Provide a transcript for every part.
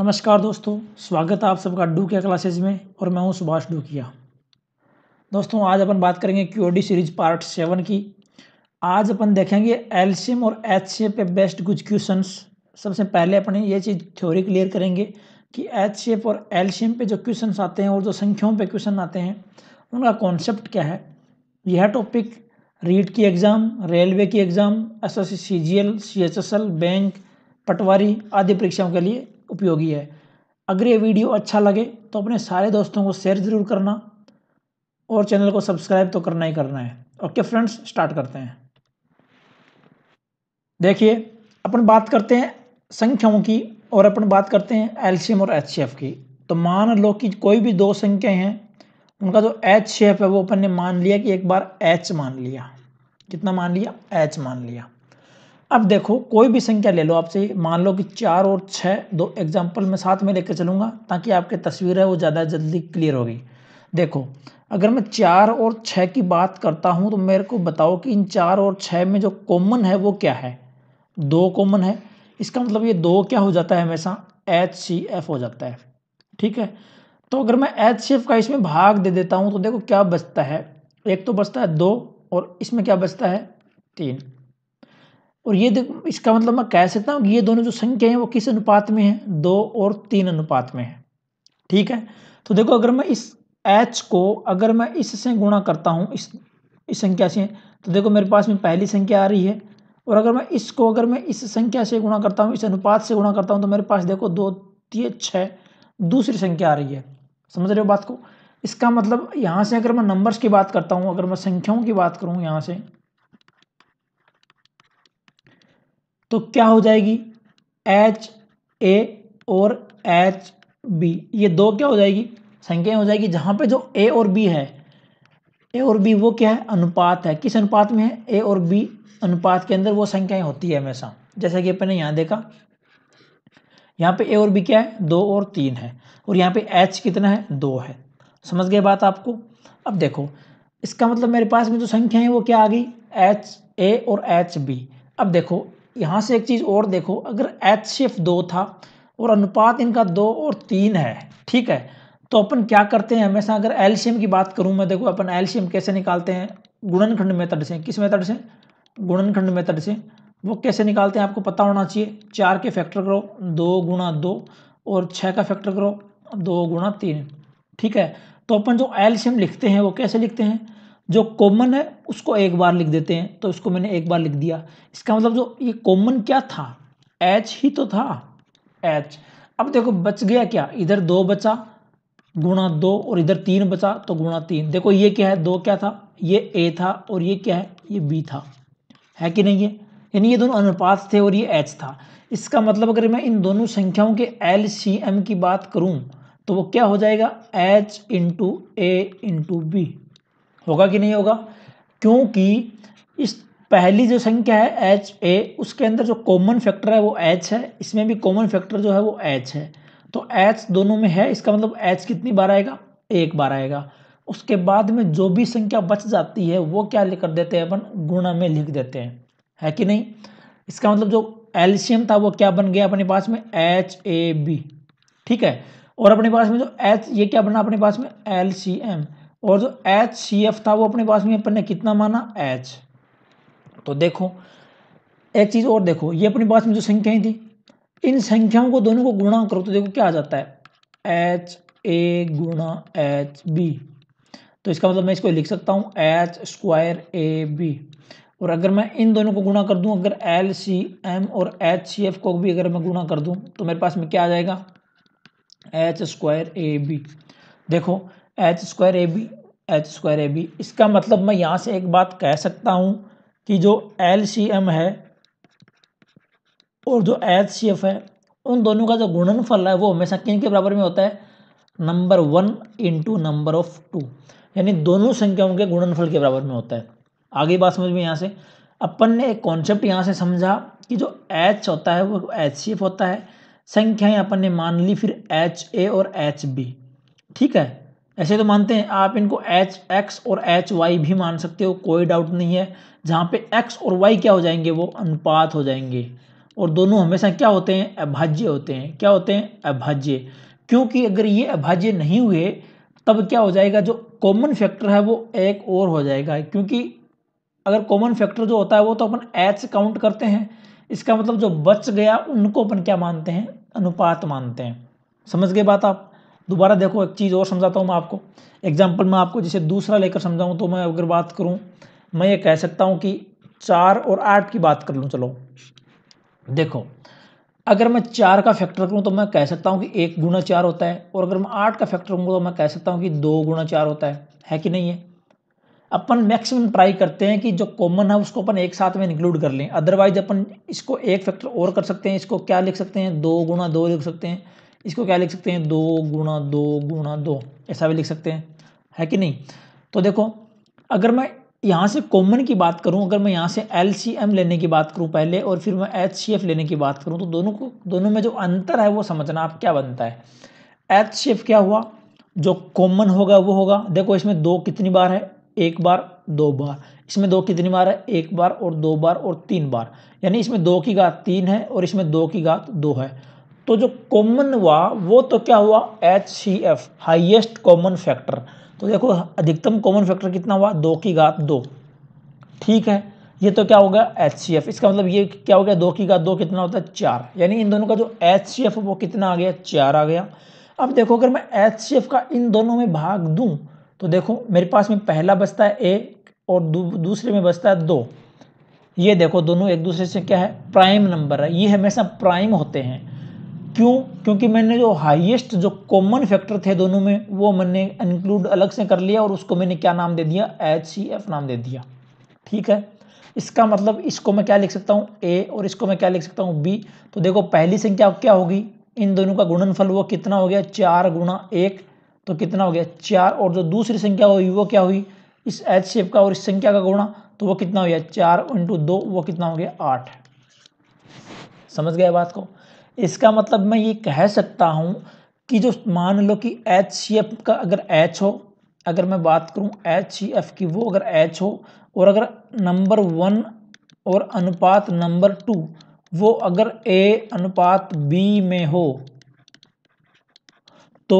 नमस्कार दोस्तों स्वागत है आप सबका डू क्या क्लासेज में और मैं हूं सुभाष डूकिया दोस्तों आज अपन बात करेंगे क्यू सीरीज पार्ट सेवन की आज अपन देखेंगे एलसीएम और एचसीएम पे बेस्ट कुछ क्वेश्चंस सबसे पहले अपन ये चीज़ थ्योरी क्लियर करेंगे कि एच और एलसीएम पे जो क्वेश्चन आते हैं और जो संख्याओं पर क्वेश्चन आते हैं उनका कॉन्सेप्ट क्या है यह टॉपिक रीट की एग्ज़ाम रेलवे की exam S S C G L C H S L bank पटवारी आदि परीक्षाओं के लिए उपयोगी है अगर ये वीडियो अच्छा लगे तो अपने सारे दोस्तों को शेयर ज़रूर करना और चैनल को सब्सक्राइब तो करना ही करना है ओके फ्रेंड्स स्टार्ट करते हैं देखिए अपन बात करते हैं संख्याओं की और अपन बात करते हैं एलसीएम और एच की तो मान लो कि कोई भी दो संख्याएं हैं उनका जो एच शेफ है वो अपन ने मान लिया कि एक बार एच मान लिया कितना मान लिया एच मान लिया अब देखो कोई भी संख्या ले लो आपसे मान लो कि चार और छः दो एग्जाम्पल मैं साथ में लेकर चलूँगा ताकि आपकी तस्वीर है वो ज़्यादा जल्दी क्लियर होगी देखो अगर मैं चार और छः की बात करता हूँ तो मेरे को बताओ कि इन चार और छः में जो कॉमन है वो क्या है दो कॉमन है इसका मतलब ये दो क्या हो जाता है हमेशा एच सी एफ हो जाता है ठीक है तो अगर मैं एच सी एफ का इसमें भाग दे देता हूँ तो देखो क्या बचता है एक तो बचता है दो और इसमें क्या बचता है तीन और ये देख इसका मतलब मैं कह सकता हूँ कि ये दोनों जो संख्या हैं वो किस अनुपात में है दो और तीन अनुपात में है ठीक है तो देखो अगर मैं इस एच को अगर मैं इससे गुणा करता हूँ इस इस संख्या से तो देखो मेरे पास में पहली संख्या आ रही है और अगर मैं इसको अगर मैं इस संख्या से गुणा करता हूँ इस अनुपात से गुणा करता हूँ तो मेरे पास देखो दो तीय छः दूसरी संख्या आ रही है समझ रहे हो बात को इसका मतलब यहाँ से अगर मैं नंबर्स की बात करता हूँ अगर मैं संख्याओं की बात करूँ यहाँ से तो क्या हो जाएगी एच ए और एच बी ये दो क्या हो जाएगी संख्या हो जाएगी जहाँ पे जो ए और बी है ए और बी वो क्या है अनुपात है किस अनुपात में है ए और बी अनुपात के अंदर वो संख्याएं होती है हमेशा जैसा कि अपने यहाँ देखा यहाँ पे ए और बी क्या है दो और तीन है और यहाँ पे एच कितना है दो है समझ गए बात आपको अब देखो इसका मतलब मेरे पास में जो संख्या है वो क्या आ गई एच ए और एच बी अब देखो यहाँ से एक चीज़ और देखो अगर एच शिफ्ट दो था और अनुपात इनका दो और तीन है ठीक है तो अपन क्या करते हैं हमेशा अगर एल्शियम की बात करूँ मैं देखो अपन एल्शियम कैसे निकालते हैं गुणनखंड मेथड से किस मेथड से गुणनखंड मेथड से वो कैसे निकालते हैं आपको पता होना चाहिए चार के फैक्टर करो दो गुणा दो और छः का फैक्टर करो दो गुणा तीन ठीक है तो अपन जो एल्शियम लिखते हैं वो कैसे लिखते हैं जो कॉमन है उसको एक बार लिख देते हैं तो इसको मैंने एक बार लिख दिया इसका मतलब जो ये कॉमन क्या था एच ही तो था एच अब देखो बच गया क्या इधर दो बचा गुणा दो और इधर तीन बचा तो गुणा तीन देखो ये क्या है दो क्या था ये ए था और ये क्या है ये बी था है कि नहीं ये यानी ये दोनों अनुपात थे और ये एच था इसका मतलब अगर मैं इन दोनों संख्याओं के एल सी एम की बात करूं तो वो क्या हो जाएगा H into A into B होगा कि नहीं होगा क्योंकि इस पहली जो संख्या है एच ए उसके अंदर जो कॉमन फैक्टर है वो एच है इसमें भी कॉमन फैक्टर जो है वो एच है तो एच दोनों में है इसका मतलब एच कितनी बार आएगा एक बार आएगा उसके बाद में जो भी संख्या बच जाती है वो क्या कर देते हैं अपन गुणा में लिख देते हैं है कि नहीं इसका मतलब जो एल्शियम था वो क्या बन गया अपने पास में एच ए बी ठीक है और अपने पास में जो एच ये क्या बना अपने पास में एल सी एम और जो एच सी एफ था वो अपने पास में अपन ने कितना माना एच तो देखो एक चीज़ और देखो ये अपने पास में जो संख्याएं थी इन संख्याओं को दोनों को गुणा करो तो देखो क्या आ जाता है एच ए गुणा एच बी तो इसका मतलब मैं इसको लिख सकता हूं एच स्क्वायर ए बी और अगर मैं इन दोनों को गुणा कर दूं अगर एल सी एम और एच सी एफ को भी अगर मैं गुणा कर दूं तो मेरे पास में क्या आ जाएगा एच स्क्वायर ए बी देखो H square A B H square A B इसका मतलब मैं यहाँ से एक बात कह सकता हूँ कि जो एल सी एम है और जो एच सी एफ है उन दोनों का जो गुणनफल है वो हमेशा किन के बराबर में होता है number one into number of two यानी दोनों संख्याओं के गुणनफल के बराबर में होता है आगे बात समझ में यहाँ से अपन ने एक कॉन्सेप्ट यहाँ से समझा कि जो एच होता है वो एच सी एफ होता है संख्याएं अपन ने मान ली फिर एच ए और एच बी ठीक है ऐसे तो मानते हैं आप इनको एच एक्स और एच वाई भी मान सकते हो कोई डाउट नहीं है जहाँ पे एक्स और वाई क्या हो जाएंगे वो अनुपात हो जाएंगे और दोनों हमेशा क्या होते हैं अभाज्य होते हैं क्या होते हैं अभाज्य क्योंकि अगर ये अभाज्य नहीं हुए तब क्या हो जाएगा जो कॉमन फैक्टर है वो एक और हो जाएगा क्योंकि अगर कॉमन फैक्टर जो होता है वो तो अपन एच काउंट करते हैं इसका मतलब जो बच गया उनको अपन क्या मानते हैं अनुपात मानते हैं समझ गए बात आप दोबारा देखो एक चीज़ और समझाता हूँ मैं आपको एग्जाम्पल मैं आपको जैसे दूसरा लेकर समझाऊँ तो मैं अगर बात करूँ मैं ये कह सकता हूँ कि चार और आठ की बात कर लूँ चलो देखो अगर मैं चार का फैक्टर करूँ तो मैं कह सकता हूँ कि एक गुणा चार होता है और अगर मैं आठ का फैक्टर करूँगा तो मैं कह सकता हूँ कि दो गुणा चार होता है है कि नहीं है अपन मैक्सिमम ट्राई करते हैं कि जो कॉमन है उसको अपन एक साथ में इंक्लूड कर लें अदरवाइज अपन इसको एक फैक्टर और कर सकते हैं इसको क्या लिख सकते हैं दो गुणा दो लिख सकते हैं इसको क्या लिख सकते हैं दो गुणा दो गुणा दो ऐसा भी लिख सकते हैं है कि नहीं तो देखो अगर मैं यहाँ से कॉमन की बात करूँ अगर मैं यहाँ से एल सी एम लेने की बात करूँ पहले और फिर मैं एच सी एफ लेने की बात करूँ तो दोनों को दोनों में जो अंतर है वो समझना आप क्या बनता है एच सी एफ क्या हुआ जो कॉमन होगा वो होगा देखो इसमें दो कितनी बार है एक बार दो बार इसमें दो कितनी बार है एक बार और दो बार और तीन बार यानी इसमें दो की घात तीन है और इसमें दो की घात दो है तो जो कॉमन हुआ वो तो क्या हुआ H C F highest common factor तो देखो अधिकतम कॉमन फैक्टर कितना हुआ दो की घात दो ठीक है ये तो क्या होगा एच सी एफ इसका मतलब ये क्या हो गया दो की घात दो कितना होता है चार यानी इन दोनों का जो एच सी एफ वो कितना आ गया चार आ गया अब देखो अगर मैं एच सी एफ का इन दोनों में भाग दूँ तो देखो मेरे पास में पहला बचता है ए और दू, दूसरे में बचता है दो ये देखो दोनों एक दूसरे से क्या है प्राइम नंबर है ये हमेशा प्राइम होते हैं क्यों क्योंकि मैंने जो हाईएस्ट जो कॉमन फैक्टर थे दोनों में वो मैंने इंक्लूड अलग से कर लिया और उसको मैंने क्या नाम दे दिया एच सी एफ नाम दे दिया ठीक है इसका मतलब इसको मैं क्या लिख सकता हूँ ए और इसको मैं क्या लिख सकता हूँ बी तो देखो पहली संख्या क्या होगी इन दोनों का गुणनफल वो कितना हो गया चार गुणा एक तो कितना हो गया चार और जो दूसरी संख्या हुई वो क्या हुई इस एच शेप का और इस संख्या का गुणा तो वो कितना हो गया चार इंटू दो वो कितना हो गया आठ समझ गया बात को इसका मतलब मैं ये कह सकता हूँ कि जो मान लो कि एच सी एफ का अगर एच हो अगर मैं बात करूँ एच सी एफ की वो अगर एच हो और अगर नंबर वन और अनुपात नंबर टू वो अगर ए अनुपात बी में हो तो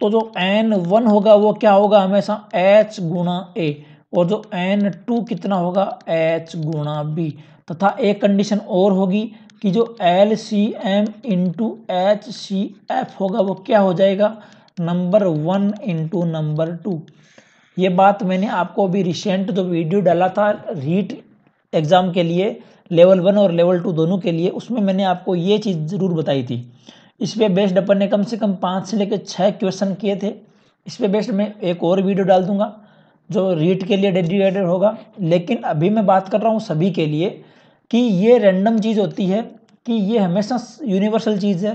तो जो एन वन होगा वो क्या होगा हमेशा एच गुणा ए और जो एन टू कितना होगा एच गुणा बी तथा एक कंडीशन और होगी कि जो L C M into H C F होगा वो क्या हो जाएगा number one into number two ये बात मैंने आपको अभी रिसेंट जो वीडियो डाला था रीट एग्ज़ाम के लिए लेवल वन और लेवल टू दोनों के लिए उसमें मैंने आपको ये चीज़ ज़रूर बताई थी इस पर बेस्ड अपन ने कम से कम पाँच से लेकर छः क्वेश्चन किए थे इस पर बेस्ड मैं एक और वीडियो डाल दूंगा जो रीट के लिए डेडिकेटेड होगा लेकिन अभी मैं बात कर रहा हूँ सभी के लिए कि ये रैंडम चीज़ होती है कि ये हमेशा यूनिवर्सल चीज़ है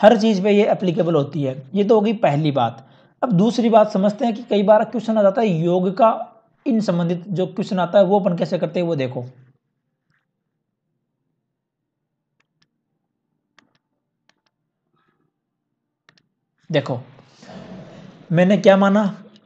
हर चीज़ पे ये एप्लीकेबल होती है ये तो होगी पहली बात अब दूसरी बात समझते हैं कि कई बार क्वेश्चन आ जाता है योग का इन संबंधित जो क्वेश्चन आता है वो अपन कैसे करते हैं वो देखो देखो मैंने क्या माना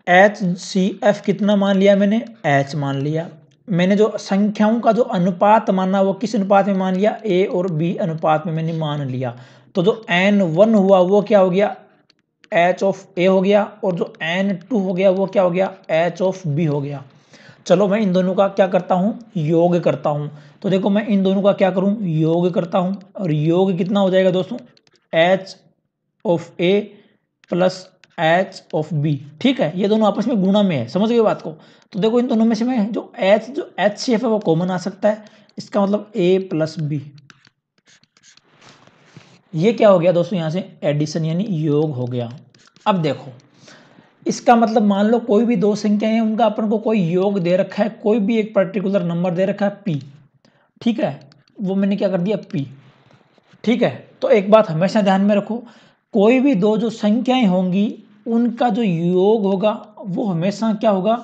एच सी एफ कितना मान लिया मैंने एच मान लिया मैंने जो संख्याओं का जो अनुपात माना वो किस अनुपात में मान लिया ए और बी अनुपात में मैंने मान लिया तो जो एन वन हुआ वो क्या हो गया एच ऑफ ए हो गया और जो एन टू हो गया वो क्या हो गया एच ऑफ बी हो गया चलो मैं इन दोनों का क्या करता हूँ योग करता हूँ तो देखो मैं इन दोनों का क्या करूँ योग करता हूँ और योग कितना हो जाएगा दोस्तों H of A plus H of B ठीक है ये दोनों आपस में गुणा में है समझ गए बात को तो देखो इन दोनों में से मैं जो एच जो एच सी एफ है वो कॉमन आ सकता है इसका मतलब ए प्लस बी ये क्या हो गया दोस्तों यहाँ से एडिशन यानी योग हो गया अब देखो इसका मतलब मान लो कोई भी दो संख्याएं हैं उनका अपन को कोई योग दे रखा है कोई भी एक पर्टिकुलर नंबर दे रखा है पी ठीक है वो मैंने क्या कर दिया पी ठीक है तो एक बात हमेशा ध्यान में रखो कोई भी दो जो संख्याएं होंगी उनका जो योग होगा वो हमेशा क्या होगा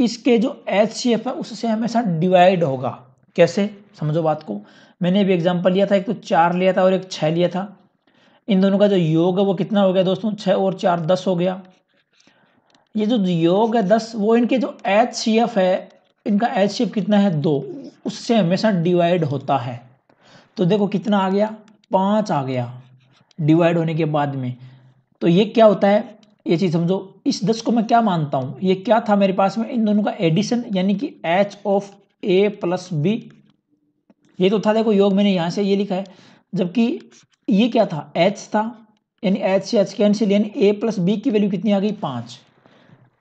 इसके जो एच सी एफ है उससे हमेशा डिवाइड होगा कैसे समझो बात को मैंने भी एग्जाम्पल लिया था एक तो चार लिया था और एक छः लिया था इन दोनों का जो योग है वो कितना हो गया दोस्तों छः और चार दस हो गया ये जो योग है दस वो इनके जो एच सी एफ है इनका एच सी एफ कितना है दो उससे हमेशा डिवाइड होता है तो देखो कितना आ गया पाँच आ गया डिवाइड होने के बाद में तो ये क्या होता है ये चीज़ समझो इस दस को मैं क्या मानता हूं ये क्या था मेरे पास में इन दोनों का एडिशन यानी कि H of A plus B ये तो था देखो योग मैंने यहां से ये लिखा है जबकि ये क्या था एच था यानी एच से एच कैंसिल यानी ए प्लस बी की वैल्यू कितनी आ गई पांच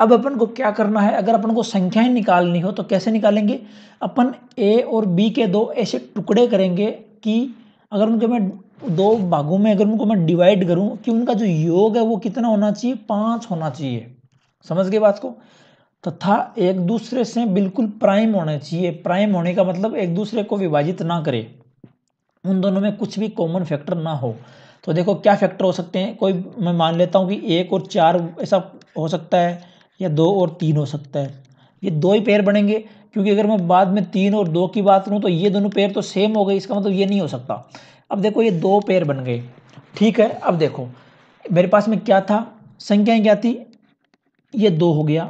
अब अपन को क्या करना है अगर अपन को संख्याएं निकालनी हो तो कैसे निकालेंगे अपन ए और बी के दो ऐसे टुकड़े करेंगे कि अगर उनके में दो भागों में अगर उनको मैं डिवाइड करूं कि उनका जो योग है वो कितना होना चाहिए पाँच होना चाहिए समझ गए बात को तथा एक दूसरे से बिल्कुल प्राइम होना चाहिए प्राइम होने का मतलब एक दूसरे को विभाजित ना करे उन दोनों में कुछ भी कॉमन फैक्टर ना हो तो देखो क्या फैक्टर हो सकते हैं कोई मैं मान लेता हूँ कि एक और चार ऐसा हो सकता है या दो और तीन हो सकता है ये दो ही पेयर बनेंगे क्योंकि अगर मैं बाद में तीन और दो की बात करूँ तो ये दोनों पेयर तो सेम हो गए इसका मतलब ये नहीं हो सकता अब देखो ये दो पेयर बन गए ठीक है अब देखो मेरे पास में क्या था संख्याएं क्या थी ये दो हो गया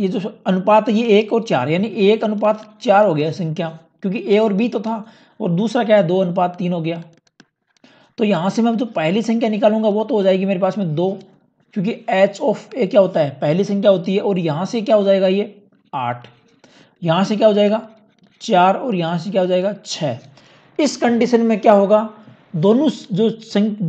ये जो अनुपात ये एक और चार यानी एक अनुपात चार हो गया संख्या क्योंकि ए और बी तो था और दूसरा क्या है दो अनुपात तीन हो गया तो यहां से मैं जो पहली संख्या निकालूंगा वो तो हो जाएगी मेरे पास में दो क्योंकि एच ऑफ ए क्या होता है पहली संख्या होती है और यहां से क्या हो जाएगा ये आठ यहां से क्या हो जाएगा चार और यहां से क्या हो जाएगा छः इस कंडीशन में क्या होगा दोनों जो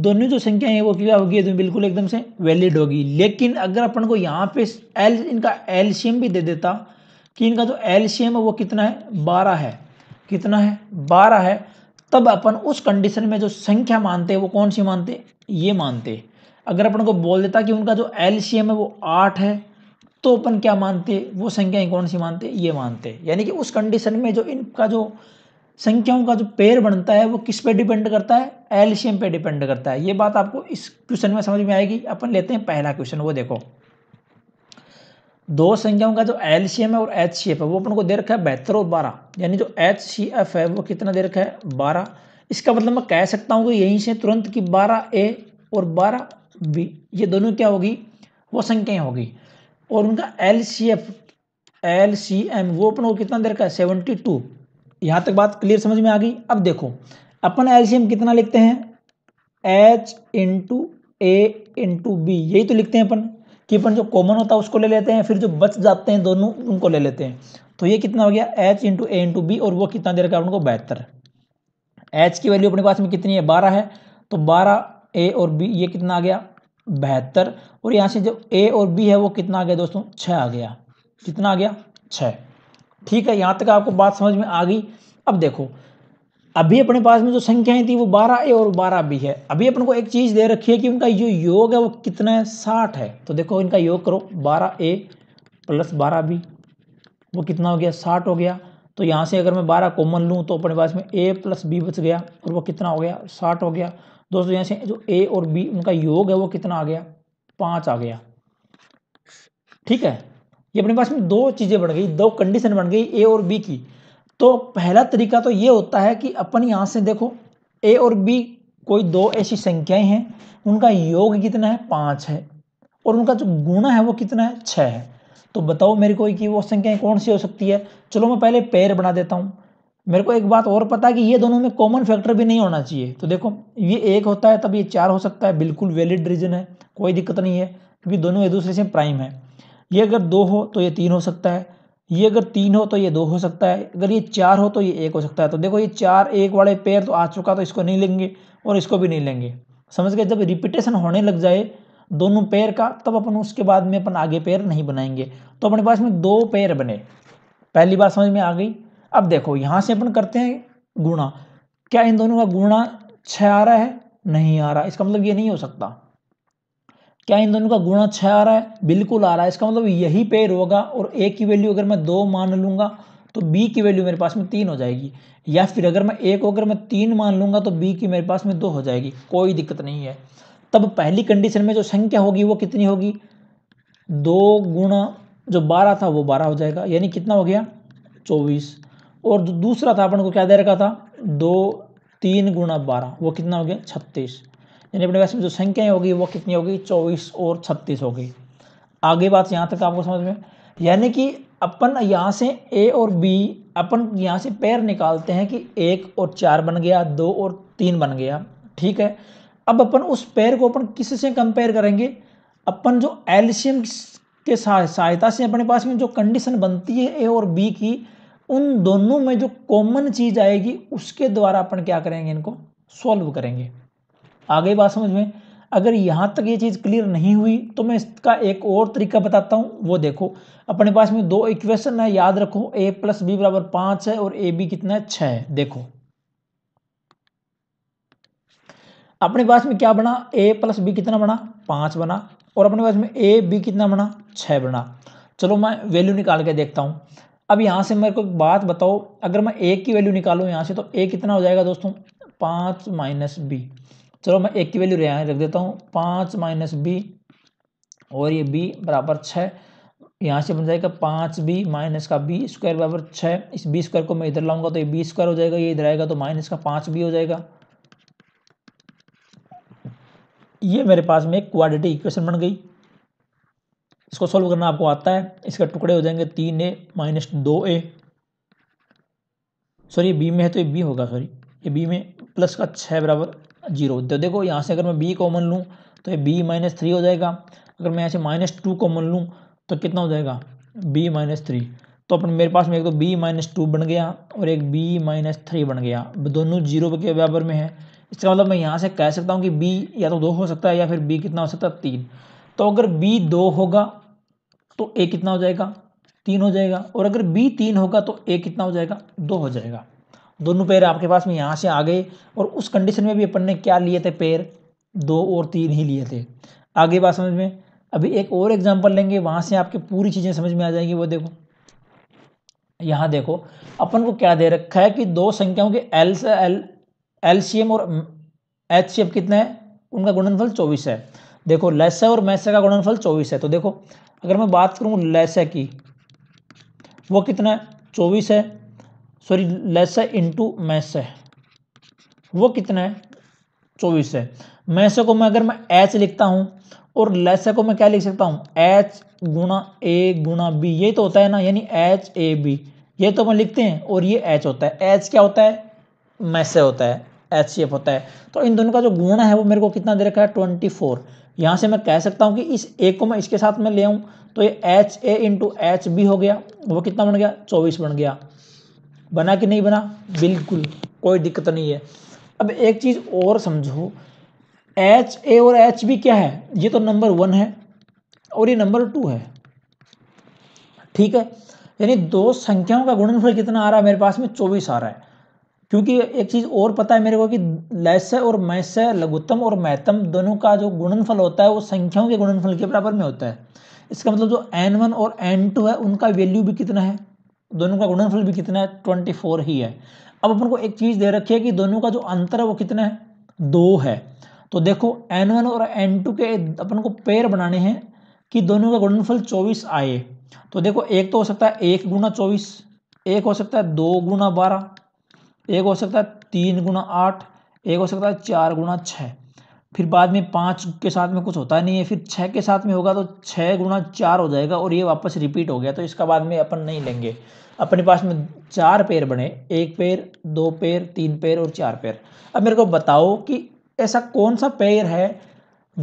दोनों जो संख्याएं हैं वो क्या होगी तो बिल्कुल एकदम से वैलिड होगी लेकिन अगर अपन को यहाँ पे एल इनका एल्शियम भी दे देता कि इनका जो एल्शियम है वो कितना है बारह है कितना है बारह है तब अपन उस कंडीशन में जो संख्या मानते हैं वो कौन सी मानते ये मानते अगर अपन को बोल देता कि उनका जो एल्शियम है वो आठ है तो अपन क्या मानते वो संख्याएं कौन सी मानते ये मानते यानी कि उस कंडीशन में जो इनका जो संख्याओं का जो पेड़ बनता है वो किस पे डिपेंड करता है एलसीएम पे डिपेंड करता है ये बात आपको इस क्वेश्चन में समझ में आएगी अपन लेते हैं पहला क्वेश्चन वो देखो दो संख्याओं का जो एलसीएम है और एच सी एफ है वो अपन को दे रखा है बेहतर और बारह यानी जो एच सी एफ है वो कितना दे रखा है बारह इसका मतलब मैं कह सकता हूँ कि यहीं से तुरंत की बारह ए और बारह बी ये दोनों क्या होगी वो संख्याएँ होगी और उनका L C F L C M वो अपन को कितना दे रखा है सेवेंटी टू यहाँ तक बात क्लियर समझ में आ गई अब देखो अपन एलसीएम कितना लिखते हैं H into A into B यही तो लिखते हैं अपन कि अपन जो कॉमन होता है उसको ले लेते हैं फिर जो बच जाते हैं दोनों उनको ले लेते हैं तो ये कितना हो गया H into A into B और वो कितना दे रखा है उनको बेहतर एच की वैल्यू अपने पास में कितनी है बारह है तो बारह ए और बी ये कितना आ गया बहत्तर और यहाँ से जो ए और बी है वो कितना आ गया दोस्तों छः आ गया कितना आ गया छः ठीक है यहाँ तक आपको बात समझ में आ गई अब देखो अभी अपने पास में जो संख्याएं थी वो बारह ए और बारह बी है अभी अपन को एक चीज़ दे रखी है कि उनका जो योग है वो कितना है साठ है तो देखो इनका योग करो बारह ए प्लस बारह बी वो कितना हो गया साठ हो गया तो यहाँ से अगर मैं बारह कॉमन लूँ तो अपने पास में ए प्लस बी बच गया और वो कितना हो गया साठ हो गया दोस्तों यहाँ से जो ए और बी उनका योग है वो कितना आ गया पाँच आ गया ठीक है ये अपने पास में दो चीज़ें बन गई दो कंडीशन बन गई ए और बी की तो पहला तरीका तो ये होता है कि अपन यहाँ से देखो ए और बी कोई दो ऐसी संख्याएं हैं उनका योग कितना है पाँच है और उनका जो गुणा है वो कितना है छः है तो बताओ मेरे को कि वो संख्याएं कौन सी हो सकती है चलो मैं पहले पैर बना देता हूँ मेरे को एक बात और पता है कि ये दोनों में कॉमन फैक्टर भी नहीं होना चाहिए तो देखो ये एक होता है तब ये चार हो सकता है बिल्कुल वैलिड रीजन है कोई दिक्कत नहीं है क्योंकि दोनों एक दूसरे से प्राइम है ये अगर दो हो तो ये तीन हो सकता है ये अगर तीन हो तो ये दो हो सकता है अगर ये चार हो तो ये एक हो सकता है तो देखो ये चार एक वाले पेयर तो आ चुका तो इसको नहीं लेंगे और इसको भी नहीं लेंगे समझ गए जब रिपीटेशन होने लग जाए दोनों पैर का तब अपन उसके बाद में अपन आगे पैर नहीं बनाएंगे तो अपने पास में दो पैर बने पहली बात समझ में आ गई अब देखो यहाँ से अपन करते हैं गुणा क्या इन दोनों का गुणा छः आ रहा है नहीं आ रहा इसका मतलब ये नहीं हो सकता क्या इन दोनों का गुणा छः आ रहा है बिल्कुल आ रहा है इसका मतलब यही पेयर होगा और ए की वैल्यू अगर मैं दो मान लूँगा तो बी की वैल्यू मेरे पास में तीन हो जाएगी या फिर अगर मैं एक को अगर मैं तीन मान लूँगा तो बी की मेरे पास में दो हो जाएगी कोई दिक्कत नहीं है तब पहली कंडीशन में जो संख्या होगी वो कितनी होगी दो गुणा जो बारह था वो बारह हो जाएगा यानी कितना हो गया चौबीस और जो दूसरा था अपन को क्या दे रखा था दो तीन गुणा बारह वो कितना हो गया छत्तीस यानी अपने पास में जो संख्याएं होगी वो कितनी होगी चौबीस और छत्तीस होगी आगे बात यहाँ तक आपको समझ में यानी कि अपन यहाँ से ए और बी अपन यहाँ से पैर निकालते हैं कि एक और चार बन गया दो और तीन बन गया ठीक है अब अपन उस पैर को अपन किस से कंपेयर करेंगे अपन जो एल्शियम के सहायता से अपने पास में जो कंडीशन बनती है ए और बी की उन दोनों में जो कॉमन चीज़ आएगी उसके द्वारा अपन क्या करेंगे इनको सॉल्व करेंगे आ गई बात समझ में अगर यहाँ तक ये चीज़ क्लियर नहीं हुई तो मैं इसका एक और तरीका बताता हूँ वो देखो अपने पास में दो इक्वेशन है याद रखो ए प्लस बी बराबर पाँच है और ए बी कितना है छः है देखो अपने पास में क्या बना ए प्लस बी कितना बना पाँच बना और अपने पास में ए बी कितना बना छः बना चलो मैं वैल्यू निकाल के देखता हूँ अब यहाँ से मेरे को एक बात बताओ अगर मैं ए की वैल्यू निकालूँ यहाँ से तो ए कितना हो जाएगा दोस्तों पाँच माइनस बी चलो मैं एक की वैल्यू यहाँ रख देता हूँ पाँच माइनस बी और ये बी बराबर छः यहाँ से बन जाएगा पाँच बी माइनस का बी स्क्वायर बराबर छः इस बी स्क्वायर को मैं इधर लाऊंगा तो ये बी स्क्वायर हो जाएगा ये इधर आएगा तो माइनस का पाँच बी हो जाएगा ये मेरे पास में एक क्वाड्रेटिक इक्वेशन बन गई इसको सॉल्व करना आपको आता है इसके टुकड़े हो जाएंगे तीन ए माइनस दो ए सॉरी ये बी में है तो ये बी होगा सॉरी ये बी में प्लस का छः बराबर जीरो तो देखो यहाँ से अगर मैं बी कॉमन लूँ तो ये बी माइनस थ्री हो जाएगा अगर मैं यहाँ से माइनस टू कॉमन लूँ तो कितना हो जाएगा बी माइनस थ्री तो अपन मेरे पास में एक तो बी माइनस टू बन गया और एक बी माइनस थ्री बन गया दोनों जीरो के बराबर में है इसका मतलब मैं यहाँ से कह सकता हूँ कि बी या तो दो हो सकता है या फिर बी कितना हो सकता है तीन तो अगर बी दो होगा तो ए कितना हो जाएगा तीन हो जाएगा और अगर बी तीन होगा तो ए कितना हो जाएगा दो हो जाएगा दोनों पैर आपके पास में यहाँ से आ गए और उस कंडीशन में भी अपन ने क्या लिए थे पैर दो और तीन ही लिए थे आगे बात समझ में अभी एक और एग्जाम्पल लेंगे वहाँ से आपके पूरी चीज़ें समझ में आ जाएंगी वो देखो यहाँ देखो अपन को क्या दे रखा है कि दो संख्याओं के एल एल एल एम और एच सी कितना है उनका गुणनफल चौबीस है देखो लैसा और मैसे का गुणनफल चौबीस है तो देखो अगर मैं बात करूँ लैसा की वो कितना है चौबीस है सॉरी लेस है इंटू मैस है वो कितना है चौबीस है मैसे को मैं अगर मैं एच लिखता हूँ और लेसे को मैं क्या लिख सकता हूँ एच गुणा ए गुणा बी ये तो होता है ना यानी एच ए बी ये तो मैं लिखते हैं और ये एच होता है एच क्या होता है मैसे होता है एच सी एफ होता है तो इन दोनों का जो गुण है वो मेरे को कितना दे रखा है ट्वेंटी फोर यहाँ से मैं कह सकता हूँ कि इस ए को मैं इसके साथ में ले आऊँ तो ये H A into H B हो गया वो कितना बन गया चौबीस बन गया बना कि नहीं बना बिल्कुल कोई दिक्कत नहीं है अब एक चीज़ और समझो एच ए और एच बी क्या है ये तो नंबर वन है और ये नंबर टू है ठीक है यानी दो संख्याओं का गुणनफल कितना आ रहा है मेरे पास में चौबीस आ रहा है क्योंकि एक चीज़ और पता है मेरे को कि लैस और मैस लघुत्तम और मैतम दोनों का जो गुणनफल होता है वो संख्याओं के गुणनफल के बराबर में होता है इसका मतलब जो एन वन और एन टू है उनका वैल्यू भी कितना है दोनों का गुणनफल भी कितना है ट्वेंटी फोर ही है अब अपन को एक चीज़ दे रखी है कि दोनों का जो अंतर है वो कितना है दो है तो देखो एन वन और एन टू के अपन को पेयर बनाने हैं कि दोनों का गुणनफल चौबीस आए तो देखो एक तो हो सकता है एक गुना चौबीस एक हो सकता है दो गुना बारह एक हो सकता है तीन गुना आठ एक हो सकता है चार गुना छः फिर बाद में पाँच के साथ में कुछ होता नहीं है फिर छः के साथ में होगा तो छः गुणा चार हो जाएगा और ये वापस रिपीट हो गया तो इसका बाद में अपन नहीं लेंगे अपने पास में चार पैर बने एक पैर दो पैर तीन पैर और चार पैर अब मेरे को बताओ कि ऐसा कौन सा पैर है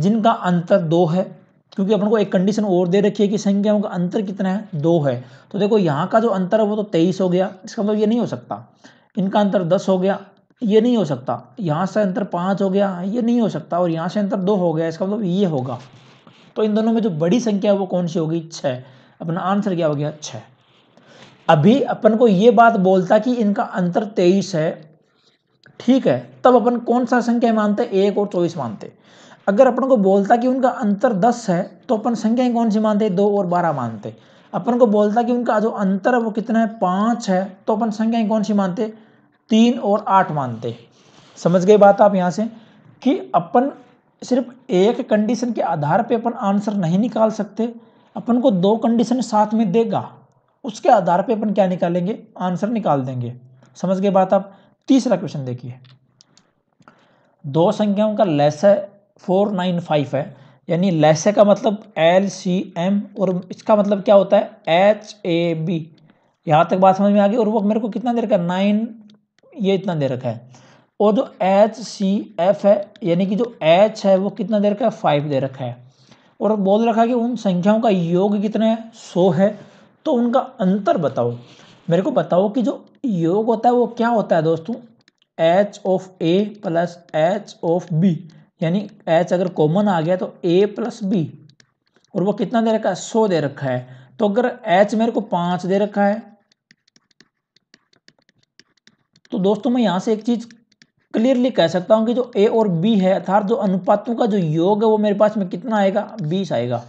जिनका अंतर दो है क्योंकि अपन को एक कंडीशन और दे रखी है कि संख्याओं का अंतर कितना है दो है तो देखो यहाँ का जो अंतर है वो तो तेईस हो गया इसका मतलब ये नहीं हो सकता इनका अंतर दस हो गया ये नहीं हो सकता यहाँ से अंतर पाँच हो गया ये नहीं हो सकता और यहाँ से अंतर दो हो गया इसका मतलब ये होगा तो इन दोनों में जो बड़ी संख्या है वो कौन सी होगी छः अपना आंसर क्या हो गया छः अभी अपन को ये बात बोलता कि इनका अंतर तेईस है ठीक है तब अपन कौन सा संख्या मानते एक और चौबीस मानते अगर अपन को बोलता कि उनका अंतर दस है तो अपन संख्याएं कौन सी मानते दो और बारह मानते अपन को बोलता कि उनका जो अंतर है वो कितना है पाँच है तो अपन संख्याएं कौन सी मानते तीन और आठ मानते समझ गए बात आप यहाँ से कि अपन सिर्फ एक कंडीशन के आधार पे अपन आंसर नहीं निकाल सकते अपन को दो कंडीशन साथ में देगा उसके आधार पे अपन क्या निकालेंगे आंसर निकाल देंगे समझ गए बात आप तीसरा क्वेश्चन देखिए दो संख्याओं का लेस है फोर नाइन फाइव है यानी लेस का मतलब एल सी एम और इसका मतलब क्या होता है एच ए बी यहाँ तक बात समझ में आ गई और वो मेरे को कितना देर का नाइन ये इतना दे रखा है और जो एच सी एफ है यानी कि जो एच है वो कितना दे रखा है फाइव दे रखा है और बोल रखा है कि उन संख्याओं का योग कितना है सौ है तो उनका अंतर बताओ मेरे को बताओ कि जो योग होता है वो क्या होता है दोस्तों H of A plus H of B यानी एच अगर कॉमन आ गया तो ए प्लस बी और वो कितना दे रखा है सौ दे रखा है तो अगर एच मेरे को पाँच दे रखा है तो दोस्तों मैं यहाँ से एक चीज़ क्लियरली कह सकता हूँ कि जो ए और बी है अर्थात जो अनुपातों का जो योग है वो मेरे पास में कितना आएगा बीस आएगा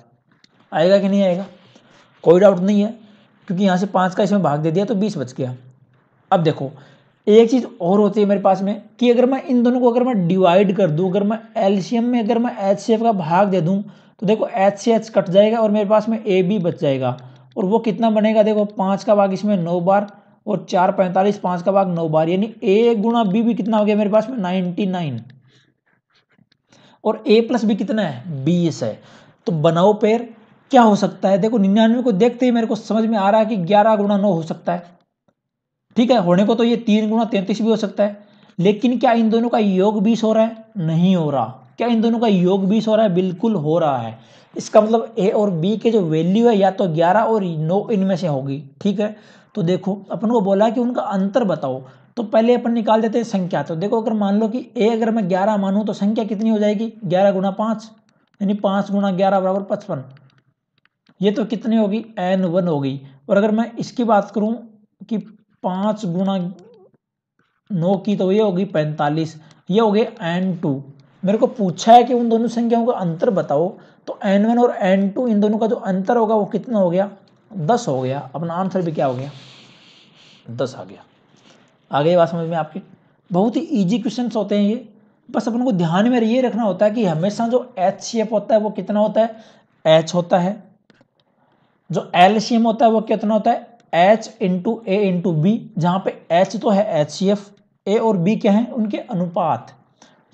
आएगा कि नहीं आएगा कोई डाउट नहीं है क्योंकि यहाँ से पाँच का इसमें भाग दे दिया तो बीस बच गया अब देखो एक चीज़ और होती है मेरे पास में कि अगर मैं इन दोनों को अगर मैं डिवाइड कर दूँ अगर मैं एल्शियम में अगर मैं एच सी एफ का भाग दे दूँ तो देखो एच सी एच कट जाएगा और मेरे पास में ए बी बच जाएगा और वो कितना बनेगा देखो पाँच का भाग इसमें नौ बार और चार पैंतालीस पांच का भाग नौ बार यानी ए गुणा बी भी कितना हो गया मेरे पास में नाइनटी नाइन और ए प्लस बी कितना है बीस है तो बनाओ पेर क्या हो सकता है देखो निन्यानवे को देखते ही मेरे को समझ में आ रहा है कि ग्यारह गुणा नौ हो सकता है ठीक है होने को तो ये तीन गुणा तैंतीस भी हो सकता है लेकिन क्या इन दोनों का योग बीस हो रहा है नहीं हो रहा क्या इन दोनों का योग बीस हो रहा है बिल्कुल हो रहा है इसका मतलब ए और बी के जो वैल्यू है या तो ग्यारह और नौ इनमें से होगी ठीक है तो देखो अपन को बोला कि उनका अंतर बताओ तो पहले अपन निकाल देते हैं संख्या तो देखो अगर मान लो कि ए अगर मैं ग्यारह मानूँ तो संख्या कितनी हो जाएगी ग्यारह गुना पाँच यानी पाँच गुना ग्यारह बराबर पचपन ये तो कितनी होगी एन वन होगी और अगर मैं इसकी बात करूँ कि पाँच गुना नौ की तो ये होगी पैंतालीस ये हो गए एन टू मेरे को पूछा है कि उन दोनों संख्याओं का अंतर बताओ तो एन वन और एन टू इन दोनों का जो अंतर होगा वो कितना हो गया दस हो गया अपना आंसर भी क्या हो गया दस आ गया आगे बात समझ में आपकी बहुत ही ईजी क्वेश्चन होते हैं ये बस अपन को ध्यान में ये रखना होता है कि हमेशा जो एच शेप होता है वो कितना होता है एच होता है जो एल सी एम होता है वो कितना होता है H into A into B जहाँ पे एच तो है एच सी एफ ए और बी क्या है उनके अनुपात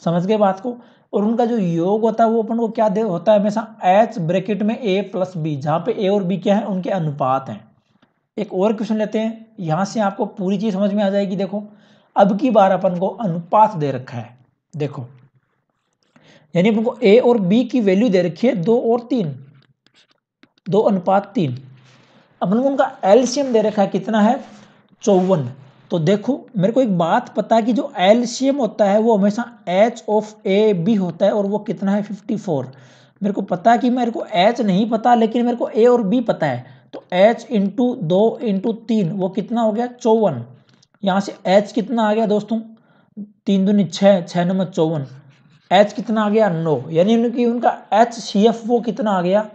समझ गए बात को और उनका जो योग होता है वो अपन को क्या दे होता है हमेशा एच ब्रैकेट में ए प्लस बी जहाँ पे ए और बी क्या है उनके अनुपात हैं एक और क्वेश्चन लेते हैं यहाँ से आपको पूरी चीज़ समझ में आ जाएगी देखो अब की बार अपन को अनुपात दे रखा है देखो यानी अपन को ए और बी की वैल्यू दे रखी है दो और तीन दो अनुपात तीन अपन को उनका एल्शियम दे रखा है कितना है चौवन तो देखो मेरे को एक बात पता है कि जो एलसीएम होता है वो हमेशा एच ऑफ ए बी होता है और वो कितना है 54 मेरे को पता है कि मेरे को एच नहीं पता लेकिन मेरे को ए और बी पता है तो एच इंटू दो इंटू तीन वो कितना हो गया चौवन यहाँ से एच कितना आ गया दोस्तों तीन दूनी छः छः नंबर चौवन एच कितना आ गया नो यानी उनकी उनका एच सी एफ वो कितना आ गया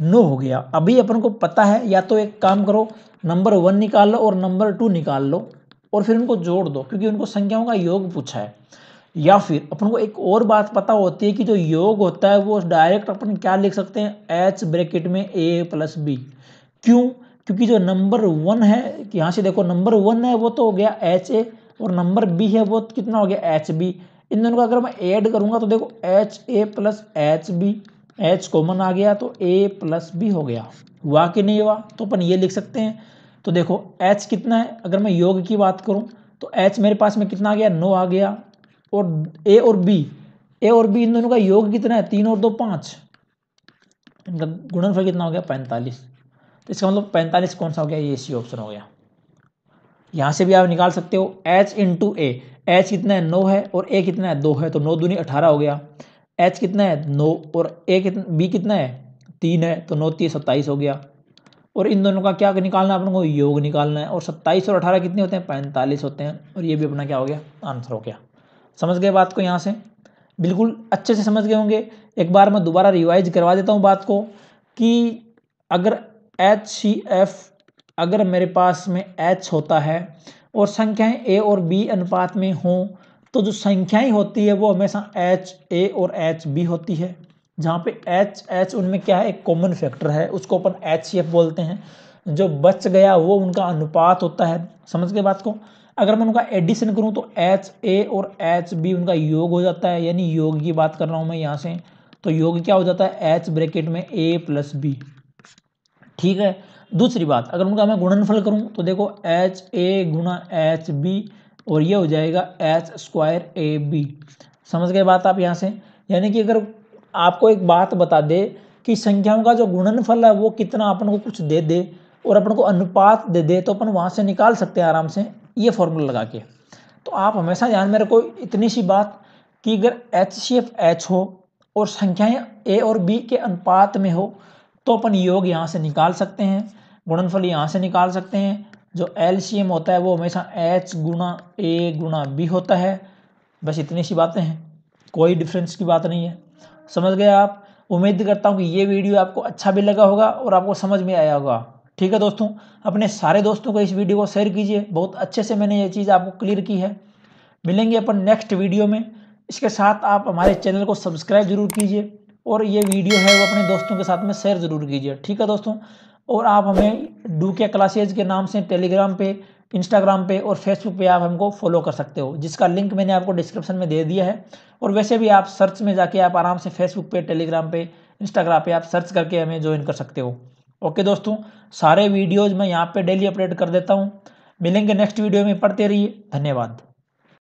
नो हो गया अभी अपन को पता है या तो एक काम करो नंबर वन निकाल लो और नंबर टू निकाल लो और फिर उनको जोड़ दो क्योंकि उनको संख्याओं का योग पूछा है या फिर अपन को एक और बात पता होती है कि जो योग होता है वो डायरेक्ट अपन क्या लिख सकते हैं एच ब्रैकेट में ए प्लस बी क्यों क्योंकि जो नंबर वन है यहाँ से देखो नंबर वन है वो तो हो गया एच ए और नंबर बी है वो कितना हो गया एच बी इन दोनों का अगर मैं ऐड करूँगा तो देखो H A plus H B H common आ गया तो ए प्लस बी हो गया हुआ कि नहीं हुआ तो अपन ये लिख सकते हैं तो देखो एच कितना है अगर मैं योग की बात करूँ तो एच मेरे पास में कितना आ गया नो आ गया और ए और बी ए और बी इन दोनों का योग कितना है तीन और दो पाँच इनका गुणनफल कितना हो गया पैंतालीस तो इसका मतलब पैंतालीस कौन सा हो गया ये सी ऑप्शन हो गया यहाँ से भी आप निकाल सकते हो एच इंटू ए एच कितना है नौ है और ए कितना है दो है तो नौ दूनी अठारह हो गया एच कितना है नौ और ए कितना बी कितना है तीन है तो नौ तीस सत्ताईस हो गया और इन दोनों का क्या निकालना है अपन को योग निकालना है और सत्ताईस और अठारह कितने होते हैं पैंतालीस होते हैं और ये भी अपना क्या हो गया आंसर हो गया समझ गए बात को यहाँ से बिल्कुल अच्छे से समझ गए होंगे एक बार मैं दोबारा रिवाइज करवा देता हूँ बात को कि अगर एच सी एफ अगर मेरे पास में एच होता है और संख्याएं ए और बी अनुपात में हों तो जो संख्याएं होती है वो हमेशा एच ए और एच बी होती है जहाँ पे एच एच उनमें क्या है एक कॉमन फैक्टर है उसको अपन एच सी एफ बोलते हैं जो बच गया वो उनका अनुपात होता है समझ गए बात को अगर मैं उनका एडिशन करूँ तो एच ए और एच बी उनका योग हो जाता है यानी योग की बात कर रहा हूँ मैं यहाँ से तो योग क्या हो जाता है एच ब्रैकेट में ए प्लस बी ठीक है दूसरी बात अगर उनका मैं गुणनफल करूँ तो देखो एच ए गुना एच बी और ये हो जाएगा एच स्क्वायर ए बी समझ गए बात आप यहाँ से यानी कि अगर आपको एक बात बता दे कि संख्याओं का जो गुणनफल है वो कितना अपन को कुछ दे दे और अपन को अनुपात दे दे तो अपन वहाँ से निकाल सकते हैं आराम से ये फॉर्मूला लगा के तो आप हमेशा ध्यान में रखो इतनी सी बात कि अगर एच सी एफ एच हो और संख्याएं ए और बी के अनुपात में हो तो अपन योग यहाँ से निकाल सकते हैं गुणनफल यहाँ से निकाल सकते हैं जो एल सी एम होता है वो हमेशा एच गुणा ए गुणा बी होता है बस इतनी सी बातें हैं कोई डिफरेंस की बात नहीं है समझ गए आप उम्मीद करता हूँ कि ये वीडियो आपको अच्छा भी लगा होगा और आपको समझ में आया होगा ठीक है दोस्तों अपने सारे दोस्तों को इस वीडियो को शेयर कीजिए बहुत अच्छे से मैंने ये चीज़ आपको क्लियर की है मिलेंगे अपन नेक्स्ट वीडियो में इसके साथ आप हमारे चैनल को सब्सक्राइब जरूर कीजिए और ये वीडियो है वो अपने दोस्तों के साथ में शेयर जरूर कीजिए ठीक है दोस्तों और आप हमें डू के क्लासेज के नाम से टेलीग्राम पे इंस्टाग्राम पे और फेसबुक पे आप हमको फॉलो कर सकते हो जिसका लिंक मैंने आपको डिस्क्रिप्शन में दे दिया है और वैसे भी आप सर्च में जाके आप आराम से फेसबुक पे टेलीग्राम पे इंस्टाग्राम पे आप सर्च करके हमें ज्वाइन कर सकते हो ओके दोस्तों सारे वीडियोज़ मैं यहाँ पर डेली अपडेट कर देता हूँ मिलेंगे नेक्स्ट वीडियो में पढ़ते रहिए धन्यवाद